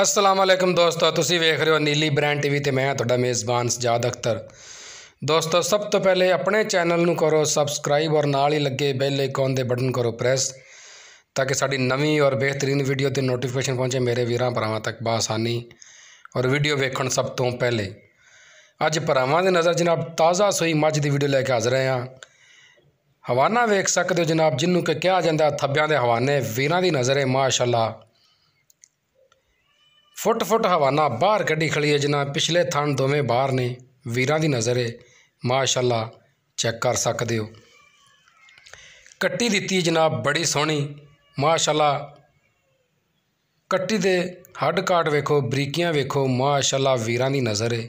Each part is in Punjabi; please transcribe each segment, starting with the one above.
ਅਸਲਾਮ ਅਲੈਕਮ ਦੋਸਤੋ ਤੁਸੀਂ ਵੇਖ ਰਹੇ ਹੋ ਨੀਲੀ ਬ੍ਰਾਂਡ ਟੀਵੀ ਤੇ ਮੈਂ ਤੁਹਾਡਾ ਮੇਜ਼ਬਾਨ ਸਜਾਦ ਅਖਤਰ ਦੋਸਤੋ ਸਭ ਤੋਂ ਪਹਿਲੇ ਆਪਣੇ ਚੈਨਲ ਨੂੰ ਕਰੋ ਸਬਸਕ੍ਰਾਈਬ ਔਰ ਨਾਲ ਹੀ ਲੱਗੇ ਬੈਲ ਆਈਕਨ ਦੇ ਬਟਨ ਕਰੋ ਪ੍ਰੈਸ ਤਾਂ ਕਿ ਸਾਡੀ ਨਵੀਂ ਔਰ ਬਿਹਤਰੀਨ ਵੀਡੀਓ ਤੇ ਨੋਟੀਫਿਕੇਸ਼ਨ ਪਹੁੰਚੇ ਮੇਰੇ ਵੀਰਾਂ ਭਰਾਵਾਂ ਤੱਕ ਬਾਸਾਨੀ ਔਰ ਵੀਡੀਓ ਵੇਖਣ ਸਭ ਤੋਂ ਪਹਿਲੇ ਅੱਜ ਭਰਾਵਾਂ ਦੇ ਨਜ਼ਰ ਜਨਾਬ ਤਾਜ਼ਾ ਸੋਈ ਮੱਝ ਦੀ ਵੀਡੀਓ ਲੈ ਕੇ ਹਾਜ਼ਰ ਆਇਆ ਹਵਾਨਾ ਵੇਖ ਸਕਦੇ ਹੋ ਜਨਾਬ ਜਿੰਨੂੰ ਕਿ ਕਿਹਾ ਜਾਂਦਾ ਥੱਬਿਆਂ ਦੇ ਹਵਾਨੇ ਵੀਰਾਂ ਦੀ ਨਜ਼ਰ ਹੈ ਮਾਸ਼ਾਅੱਲਾ ਫੁੱਟ ਫੁੱਟ ਹਵਾਨਾ ਬਾਹਰ ਗੱਡੀ ਖੜੀ ਹੈ ਜਨਾ ਪਿਛਲੇ ਥਣ ਦੋਵੇਂ ਬਾਹਰ ਨੇ ਵੀਰਾਂ ਦੀ ਨਜ਼ਰ ਹੈ ਮਾਸ਼ਾਅੱਲਾ ਚੈੱਕ ਕਰ ਸਕਦੇ ਹੋ ਕੱਟੀ ਦਿੱਤੀ ਹੈ ਜਨਾਬ ਬੜੀ ਸੋਹਣੀ ਮਾਸ਼ਾਅੱਲਾ ਕੱਟੀ ਦੇ ਹੱਡ ਕਾਟ ਵੇਖੋ ਬਰੀਕੀਆਂ ਵੇਖੋ ਮਾਸ਼ਾਅੱਲਾ ਵੀਰਾਂ ਦੀ ਨਜ਼ਰ ਹੈ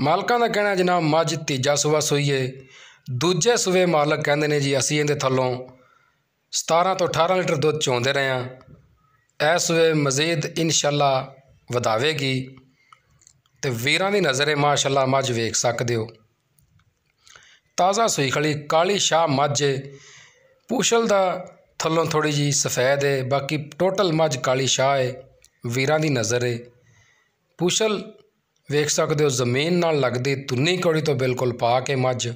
ਮਾਲਕਾਂ ਦਾ ਕਹਿਣਾ ਜਨਾਬ ਮੱਝ ਤੀਜਾ ਸੂਆ ਸੋਈਏ ਦੂਜੇ ਸੂਵੇ ਮਾਲਕ ਕਹਿੰਦੇ ਨੇ ਜੀ ਅਸੀਂ ਇਹਦੇ ਥੱਲੋਂ 17 ਤੋਂ 18 ਲੀਟਰ ਦੁੱਧ ਚੋਂਦੇ ਰਹੇ ਹਾਂ ਇਸ ਵੇ ਮਜ਼ੀਦ ਇਨਸ਼ਾਅੱਲਾ ਵਧਾਵੇਗੀ ਤੇ ਵੀਰਾਂ ਦੀ ਨਜ਼ਰ ਹੈ ਮਾਸ਼ਾਅੱਲਾ ਮੱਝ ਵੇਖ ਸਕਦੇ ਹੋ ਤਾਜ਼ਾ ਸੂਈ ਖਲੀ ਕਾਲੀ ਸ਼ਾਹ ਮੱਝ ਪੂਸ਼ਲ ਦਾ ਥੱਲੋਂ ਥੋੜੀ ਜੀ ਸਫੈਦ ਹੈ ਬਾਕੀ ਟੋਟਲ ਮੱਝ ਕਾਲੀ ਸ਼ਾਹ ਹੈ ਵੀਰਾਂ ਦੀ ਨਜ਼ਰ ਹੈ ਪੂਸ਼ਲ ਵੇਖ ਸਕਦੇ ਹੋ ਜ਼ਮੀਨ ਨਾਲ ਲੱਗਦੀ ਤੁੰਨੀ ਕੌੜੀ ਤੋਂ ਬਿਲਕੁਲ ਪਾ ਕੇ ਮੱਝ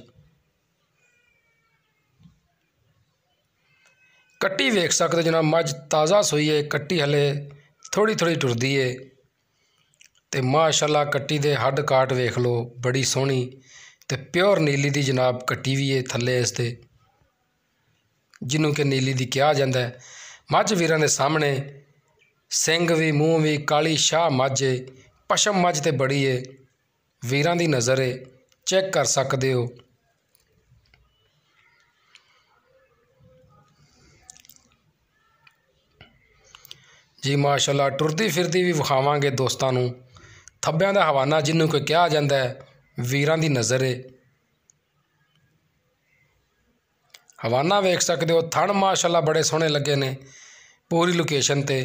ਕੱਟੀ ਵੇਖ ਸਕਦੇ ਜਨਾਬ ਮੱਝ ਤਾਜ਼ਾ ਸੋਈ ਏ ਕੱਟੀ ਹਲੇ ਥੋੜੀ ਥੋੜੀ ਟੁਰਦੀ ਏ ਤੇ ਮਾਸ਼ਾਅੱਲਾ ਕੱਟੀ ਦੇ ਹੱਡ ਕਾਟ ਵੇਖ ਲਓ ਬੜੀ ਸੋਹਣੀ ਤੇ ਪਿਓਰ ਨੀਲੀ ਦੀ ਜਨਾਬ ਕੱਟੀ ਵੀ ਏ ਥੱਲੇ ਇਸ ਤੇ ਜਿਹਨੂੰ ਕਿ ਨੀਲੀ ਦੀ ਕਿਹਾ ਜਾਂਦਾ ਹੈ ਮੱਝ ਵੀਰਾਂ ਦੇ ਸਾਹਮਣੇ ਸਿੰਘ ਵੀ ਮੂੰਹ ਵੀ ਕਾਲੀ ਸ਼ਾਹ ਮੱਝ ਪਸ਼ਮ ਮੱਝ ਤੇ ਬੜੀ ਏ ਵੀਰਾਂ ਦੀ ਨਜ਼ਰ ਏ ਚੈੱਕ ਕਰ ਸਕਦੇ ਹੋ ਜੀ ਮਾਸ਼ਾਅੱਲਾ ਟੁਰਦੀ ਫਿਰਦੀ ਵੀ ਵਿਖਾਵਾਂਗੇ ਦੋਸਤਾਂ ਨੂੰ ਥੱਬਿਆਂ ਦਾ ਹਵਾਨਾ ਜਿੰਨੂੰ ਕੋਈ ਕਿਹਾ ਜਾਂਦਾ ਹੈ ਵੀਰਾਂ ਦੀ ਨਜ਼ਰ ਹੈ ਹਵਾਨਾ ਵੇਖ ਸਕਦੇ ਹੋ ਥਣ ਮਾਸ਼ਾਅੱਲਾ ਬੜੇ ਸੋਹਣੇ ਲੱਗੇ ਨੇ ਪੂਰੀ ਲੋਕੇਸ਼ਨ ਤੇ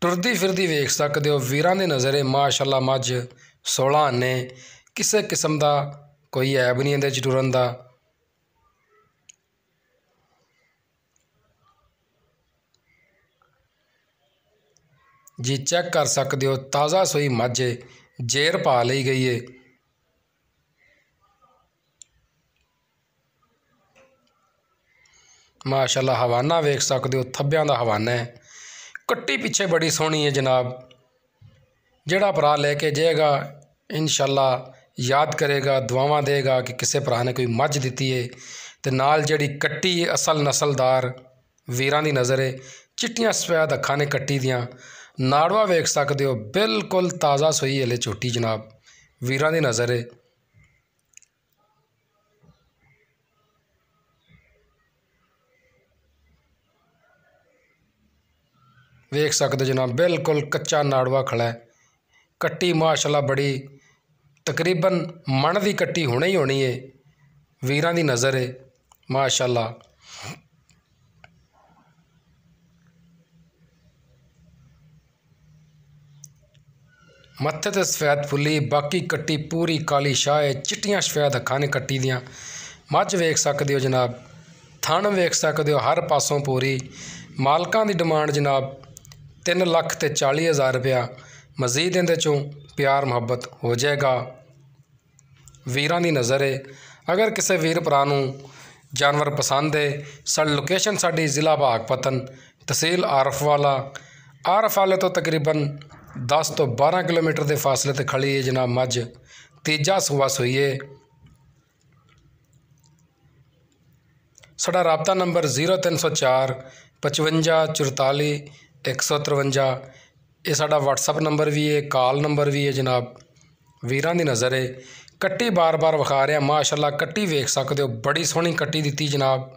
ਟੁਰਦੀ ਫਿਰਦੀ ਵੇਖ ਸਕਦੇ ਹੋ ਵੀਰਾਂ ਦੇ ਨਜ਼ਰੇ ਮਾਸ਼ਾਅੱਲਾ ਮੱਝ 16 ਨੇ ਕਿਸੇ ਕਿਸਮ ਦਾ ਕੋਈ ਐਬ ਨਹੀਂ ਇਹਦੇ ਚ ਟੁਰਨ ਦਾ ਜੇ ਚੈੱਕ ਕਰ ਸਕਦੇ ਹੋ ਤਾਜ਼ਾ ਸੋਈ ਮੱਝ ਜੇਰ ਪਾ ਲਈ ਗਈ ਏ ਮਾਸ਼ਾਅੱਲਾ ਹਵਾਨਾ ਵੇਖ ਸਕਦੇ ਹੋ ਥੱਬਿਆਂ ਦਾ ਹਵਾਨਾ ਹੈ ਕੱਟੀ ਪਿੱਛੇ ਬੜੀ ਸੋਹਣੀ ਹੈ ਜਨਾਬ ਜਿਹੜਾ ਭਰਾ ਲੈ ਕੇ ਜਾਏਗਾ ਇਨਸ਼ਾਅੱਲਾ ਯਾਦ ਕਰੇਗਾ ਦੁਆਵਾਂ ਦੇਗਾ ਕਿ ਕਿਸੇ ਭਰਾ ਨੇ ਕੋਈ ਮੱਝ ਦਿੱਤੀ ਏ ਤੇ ਨਾਲ ਜਿਹੜੀ ਕੱਟੀ ਅਸਲ ਨਸਲਦਾਰ ਵੀਰਾਂ ਦੀ ਨਜ਼ਰ ਏ ਚਿੱਟੀਆਂ ਸਫੈਦ ਅੱਖਾਂ ਨੇ ਕੱਟੀ ਦੀਆਂ ਨਾੜਵਾ ਵੇਖ ਸਕਦੇ ਹੋ ਬਿਲਕੁਲ ਤਾਜ਼ਾ ਸੋਈ ਹਲੇ ਛੋਟੀ ਜਨਾਬ ਵੀਰਾਂ ਦੀ ਨਜ਼ਰ ਹੈ ਵੇਖ ਸਕਦੇ ਜਨਾਬ ਬਿਲਕੁਲ ਕੱਚਾ ਨਾੜਵਾ ਖੜਾ ਹੈ ਕੱਟੀ ਮਾਸ਼ਾਅੱਲਾ ਬੜੀ ਤਕਰੀਬਨ ਮਣ ਦੀ ਕੱਟੀ ਹੋਣੀ ਹੀ ਹੋਣੀ ਏ ਵੀਰਾਂ ਦੀ ਨਜ਼ਰ ਏ ਮਾਸ਼ਾਅੱਲਾ ਮੱਥੇ ਤੇ ਸਫੈਦ ਫੁੱਲੀ ਬਾਕੀ ਕੱਟੀ ਪੂਰੀ ਕਾਲੀ ਸ਼ਾਏ ਚਿੱਟੀਆਂ ਸਫੈਦ ਅੱਖਾਂ ਨੇ ਕੱਟੀ ਦੀਆਂ ਮੱਝ ਵੇਖ ਸਕਦੇ ਹੋ ਜਨਾਬ ਥਣ ਵੇਖ ਸਕਦੇ ਹੋ ਹਰ ਪਾਸੋਂ ਪੂਰੀ ਮਾਲਕਾਂ ਦੀ ਡਿਮਾਂਡ ਜਨਾਬ 3 ਲੱਖ ਤੇ 40 ਹਜ਼ਾਰ ਰੁਪਇਆ ਮਜ਼ੀਦ ਇਹਦੇ ਚੋਂ ਪਿਆਰ ਮੁਹੱਬਤ ਹੋ ਜਾਏਗਾ ਵੀਰਾਂ ਦੀ ਨਜ਼ਰ ਹੈ ਅਗਰ ਕਿਸੇ ਵੀਰ ਭਰਾ ਨੂੰ ਜਾਨਵਰ ਪਸੰਦ ਹੈ ਸੜ ਲੋਕੇਸ਼ਨ ਸਾਡੀ ਜ਼ਿਲ੍ਹਾ ਬਾਗਪਤਨ ਤਹਿਸੀਲ ਆਰਫ ਵਾਲਾ ਆਰਫ ਵਾਲੇ ਤੋਂ ਤਕਰੀਬਨ 10 ਤੋਂ 12 ਕਿਲੋਮੀਟਰ ਦੇ ਫਾਸਲੇ ਤੇ ਖੜੀ ਹੈ ਜਨਾਬ ਮੱਝ ਤੀਜਾ ਸੁਵਸ ਹੋਈ ਹੈ ਸਾਡਾ ਰਾਬਤਾ ਨੰਬਰ 0304 5544 153 ਇਹ ਸਾਡਾ WhatsApp ਨੰਬਰ ਵੀ ਹੈ ਕਾਲ ਨੰਬਰ ਵੀ ਹੈ ਜਨਾਬ ਵੀਰਾਂ ਦੀ ਨਜ਼ਰ ਹੈ ਕੱਟੀ ਬਾਰ-ਬਾਰ ਵਿਖਾ ਰਿਹਾ ਮਾਸ਼ਾਅੱਲਾ ਕੱਟੀ ਵੇਖ ਸਕਦੇ ਹੋ ਬੜੀ ਸੋਹਣੀ ਕੱਟੀ ਦਿੱਤੀ ਜਨਾਬ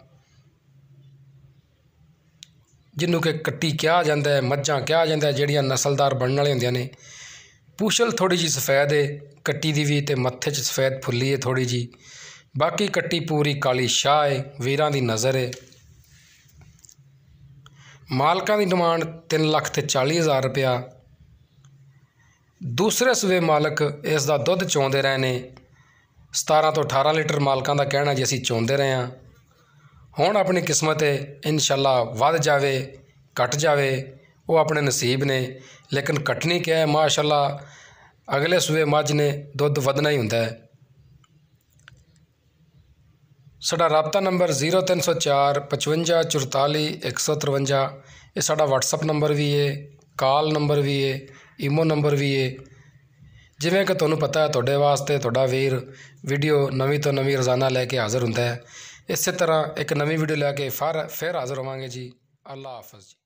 ਜਿਹਨੂੰ ਕਿ ਕੱਟੀ ਕਿਹਾ ਜਾਂਦਾ ਹੈ ਮੱਝਾਂ ਕਿਹਾ ਜਾਂਦਾ ਜਿਹੜੀਆਂ ਨਸਲਦਾਰ ਬਣਨ ਵਾਲੇ ਹੁੰਦੀਆਂ ਨੇ ਪੂਛਲ ਥੋੜੀ ਜੀ ਸਫੈਦ ਹੈ ਕੱਟੀ ਦੀ ਵੀ ਤੇ ਮੱਥੇ 'ਚ ਸਫੈਦ ਫੁੱਲੀ ਹੈ ਥੋੜੀ ਜੀ ਬਾਕੀ ਕੱਟੀ ਪੂਰੀ ਕਾਲੀ ਸ਼ਾਹ ਹੈ ਵੀਰਾਂ ਦੀ ਨਜ਼ਰ ਹੈ ਮਾਲਕਾਂ ਦੀ ਡਿਮਾਂਡ 3 ਲੱਖ ਤੇ 40 ਹਜ਼ਾਰ ਰੁਪਇਆ ਦੂਸਰੇ ਸਵੇ ਮਾਲਕ ਇਸ ਦਾ ਦੁੱਧ ਚੋਂਦੇ ਰਹੇ ਨੇ 17 ਤੋਂ 18 ਲੀਟਰ ਮਾਲਕਾਂ ਦਾ ਕਹਿਣਾ ਜੀ ਅਸੀਂ ਚੋਂਦੇ ਰਹੇ ਹਾਂ ਹੁਣ ਆਪਣੀ ਕਿਸਮਤ ਹੈ ਇਨਸ਼ਾਅੱਲਾ ਵੱਧ ਜਾਵੇ ਘਟ ਜਾਵੇ ਉਹ ਆਪਣੇ ਨਸੀਬ ਨੇ ਲੇਕਿਨ ਕਟਣੀ ਕਿਹਾ ਹੈ ਮਾਸ਼ਾਅੱਲਾ ਅਗਲੇ ਸਵੇ ਮੱਝ ਨੇ ਦੁੱਧ ਵਧਣਾ ਹੀ ਹੁੰਦਾ ਹੈ ਸਾਡਾ ਰਾਬਤਾ ਨੰਬਰ 03045544153 ਇਹ ਸਾਡਾ WhatsApp ਨੰਬਰ ਵੀ ਹੈ ਕਾਲ ਨੰਬਰ ਵੀ ਹੈ ਈਮੋ ਨੰਬਰ ਵੀ ਹੈ ਜਿਵੇਂ ਕਿ ਤੁਹਾਨੂੰ ਪਤਾ ਹੈ ਤੁਹਾਡੇ ਵਾਸਤੇ ਤੁਹਾਡਾ ਵੀਰ ਵੀਡੀਓ ਨਵੀਂ ਤੋਂ ਨਵੀਂ ਰੋਜ਼ਾਨਾ ਲੈ ਕੇ ਹਾਜ਼ਰ ਹੁੰਦਾ ਹੈ ਇਸੇ ਤਰ੍ਹਾਂ ਇੱਕ ਨਵੀਂ ਵੀਡੀਓ ਲੈ ਕੇ ਫਿਰ ਫਿਰ ਹਾਜ਼ਰ ਹੋਵਾਂਗੇ ਜੀ ਅੱਲਾ ਹਾਫਿਜ਼ ਜੀ